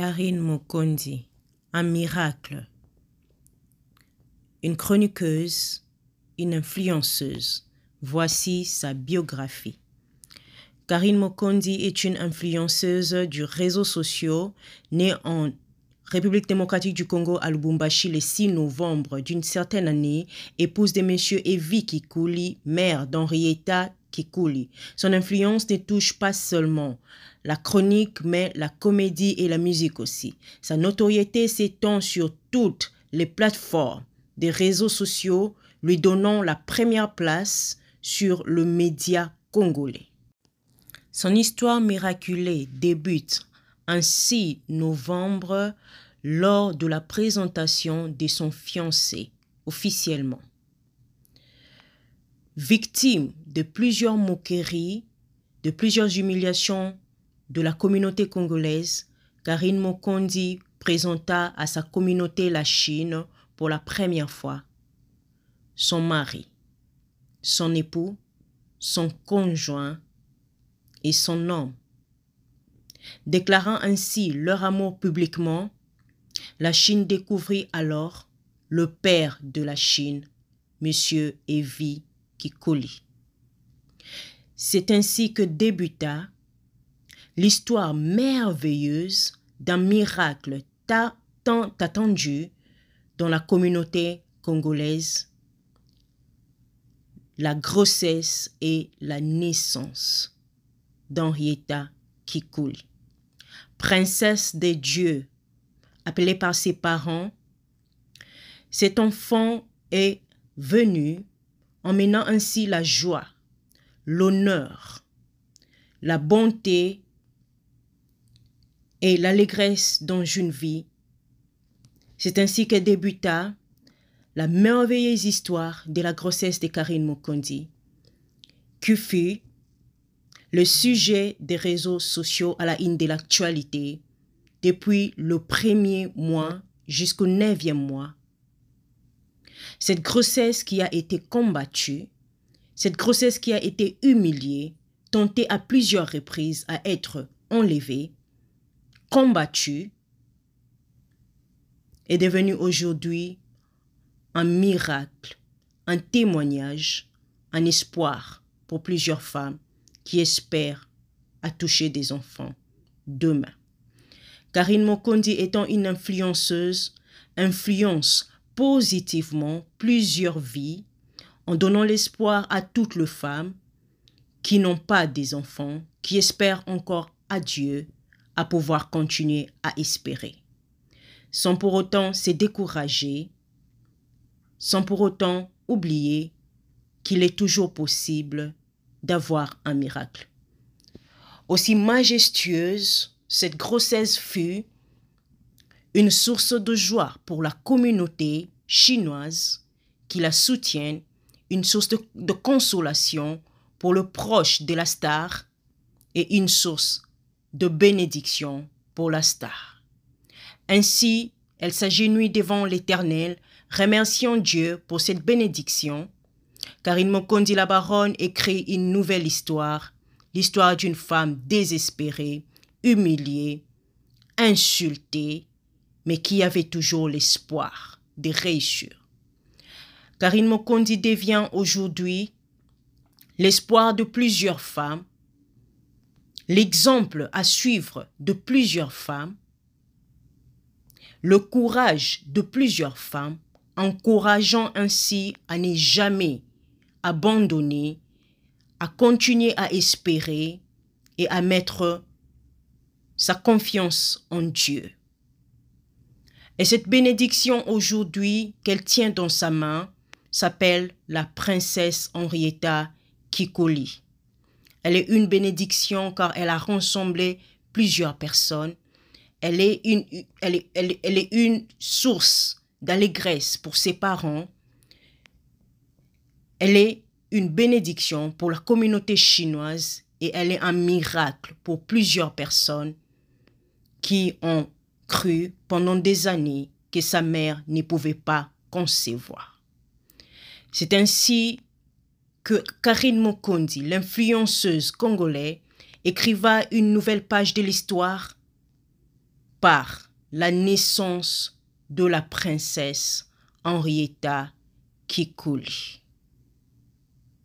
Karine Mokondi, un miracle, une chroniqueuse, une influenceuse. Voici sa biographie. Karine Mokondi est une influenceuse du réseau social, née en République démocratique du Congo à Lubumbashi le 6 novembre d'une certaine année, épouse de M. Evi Kikuli, mère d'Henrietta Kikuli. Son influence ne touche pas seulement la chronique, mais la comédie et la musique aussi. Sa notoriété s'étend sur toutes les plateformes des réseaux sociaux, lui donnant la première place sur le média congolais. Son histoire miraculée débute en 6 novembre lors de la présentation de son fiancé officiellement. Victime de plusieurs moqueries, de plusieurs humiliations de la communauté congolaise, Karine Mokondi présenta à sa communauté la Chine pour la première fois. Son mari, son époux, son conjoint et son homme. Déclarant ainsi leur amour publiquement, la Chine découvrit alors le père de la Chine, M. Evi Kikoli. C'est ainsi que débuta l'histoire merveilleuse d'un miracle tant attendu dans la communauté congolaise, la grossesse et la naissance d'Henrietta Kikuli. Princesse des dieux, appelée par ses parents, cet enfant est venu emmenant ainsi la joie, l'honneur, la bonté et l'allégresse dans une vie. C'est ainsi que débuta la merveilleuse histoire de la grossesse de Karine Mokondi, qui fut le sujet des réseaux sociaux à la ligne de l'actualité depuis le premier mois jusqu'au neuvième mois. Cette grossesse qui a été combattue, cette grossesse qui a été humiliée, tentée à plusieurs reprises à être enlevée, combattu est devenu aujourd'hui un miracle, un témoignage, un espoir pour plusieurs femmes qui espèrent à toucher des enfants demain. Karine Mokondi étant une influenceuse, influence positivement plusieurs vies en donnant l'espoir à toutes les femmes qui n'ont pas des enfants, qui espèrent encore à Dieu à pouvoir continuer à espérer, sans pour autant se décourager, sans pour autant oublier qu'il est toujours possible d'avoir un miracle. Aussi majestueuse cette grossesse fut, une source de joie pour la communauté chinoise qui la soutient, une source de, consolation pour le proche de la star et une source de bénédiction pour la star. Ainsi, elle s'agenouille devant l'Éternel, remerciant Dieu pour cette bénédiction, car il Mokondi la baronne écrit une nouvelle histoire, l'histoire d'une femme désespérée, humiliée, insultée, mais qui avait toujours l'espoir de réussir. Karine Mokondi devient aujourd'hui l'espoir de plusieurs femmes l'exemple à suivre de plusieurs femmes, le courage de plusieurs femmes, encourageant ainsi à ne jamais abandonner, à continuer à espérer et à mettre sa confiance en Dieu. Et cette bénédiction aujourd'hui qu'elle tient dans sa main s'appelle la princesse Henrietta Kikoli. Elle est une bénédiction car elle a rassemblé plusieurs personnes. Elle est une, elle est, une source d'allégresse pour ses parents. Elle est une bénédiction pour la communauté chinoise et elle est un miracle pour plusieurs personnes qui ont cru pendant des années que sa mère ne pouvait pas concevoir. C'est ainsi que Karine Mokondi, l'influenceuse congolaise, écriva une nouvelle page de l'histoire par la naissance de la princesse Henrietta Kikuli.